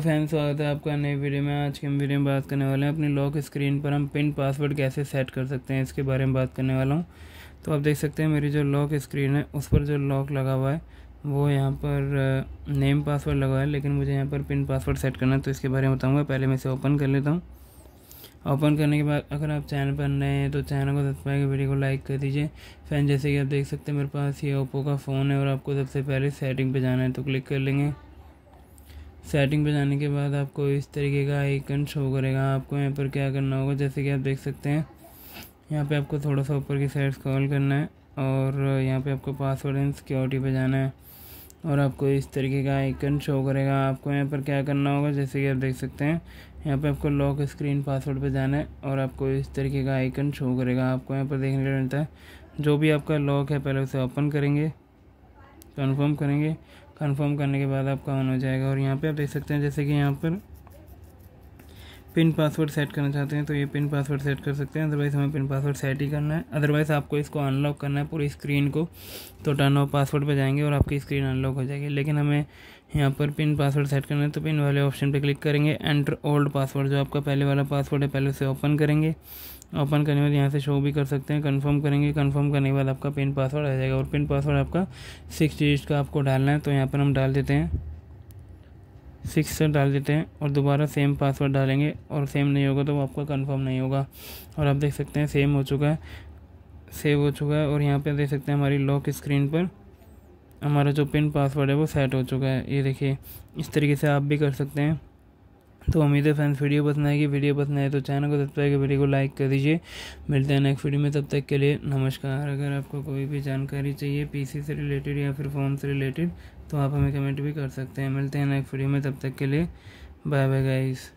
fan स्वागत है आपका नए वीडियो में आज के हम वीडियो में बात करने वाले हैं अपनी लॉक स्क्रीन पर हम पिन पासवर्ड कैसे सेट कर सकते हैं इसके बारे में बात करने वाला हूं तो आप देख सकते हैं मेरी जो लॉक स्क्रीन है उस पर जो लॉक लगा हुआ है वो यहाँ पर नेम पासवर्ड लगा हुआ है लेकिन मुझे यहाँ पर पिन पासवर्ड सेट करना है तो इसके बारे में बताऊँगा पहले मैं इसे ओपन कर लेता हूँ ओपन करने के बाद अगर आप चैनल पर नए हैं तो चैनल को सब्सक्राइब वीडियो को लाइक कर दीजिए फैन जैसे कि आप देख सकते हैं मेरे पास ये ओप्पो का फ़ोन है और आपको सबसे पहले सेटिंग पर जाना है तो क्लिक कर लेंगे सेटिंग पे जाने के बाद आपको इस तरीके का आइकन शो करेगा आपको यहाँ पर क्या करना होगा जैसे कि आप देख सकते हैं यहाँ पे आपको थोड़ा सा ऊपर की साइड स्क्रॉल करना है और यहाँ पे आपको पासवर्ड एंड सिक्योरिटी पे जाना है और आपको इस तरीके का आइकन शो करेगा आपको यहाँ पर क्या करना होगा जैसे कि आप देख सकते हैं यहाँ पे आपको लॉक स्क्रीन पासवर्ड पे जाना है और आपको इस तरीके का आइकन शो करेगा आपको यहाँ पर देखने को मिलता है जो भी आपका लॉक है पहले उसे ओपन करेंगे कन्फर्म करेंगे कंफर्म करने के बाद आपका ऑन हो जाएगा और यहाँ पे आप देख सकते हैं जैसे कि यहाँ पर पिन पासवर्ड सेट करना चाहते हैं तो ये पिन पासवर्ड सेट कर सकते हैं अदरवाइज़ हमें पिन पासवर्ड सेट ही करना है अदरवाइज़ आपको इसको अनलॉक करना है पूरी स्क्रीन को तो टर्न ऑफ पासवर्ड पर जाएंगे और आपकी स्क्रीन अनलॉक हो जाएगी लेकिन हमें यहाँ पर पिन पासवर्ड सेट करना है तो पिन वाले ऑप्शन पर क्लिक करेंगे एंटर ओल्ड पासवर्ड जो आपका पहले वाला पासवर्ड है पहले उसे ओपन करेंगे ओपन करने के बाद यहाँ से शो भी कर सकते हैं कंफर्म करेंगे कंफर्म करने के बाद आपका पिन पासवर्ड आ जाएगा और पिन पासवर्ड आपका सिक्स डिजिट का आपको डालना है तो यहाँ पर हम डाल देते हैं सिक्स डाल देते हैं और दोबारा सेम पासवर्ड डालेंगे और सेम नहीं होगा तो वो आपका कंफर्म नहीं होगा और आप देख सकते हैं सेम हो चुका है सेव हो चुका है और यहाँ पे देख सकते हैं हमारी लॉक स्क्रीन पर हमारा जो पिन पासवर्ड है वो सेट हो चुका है ये देखिए इस तरीके से आप भी कर सकते हैं तो उम्मीद है फ्रेंड्स वीडियो पसंद आएगी वीडियो पसंद आए तो चैनल को सब्सक्राइब वीडियो को लाइक कर दीजिए मिलते हैं नेक्स्ट वीडियो में तब तक के लिए नमस्कार अगर आपको कोई भी जानकारी चाहिए पीसी से रिलेटेड या फिर फ़ोन से रिलेटेड तो आप हमें कमेंट भी कर सकते हैं मिलते हैं नेक्स्ट वीडियो में तब तक के लिए बाय बाय गाइस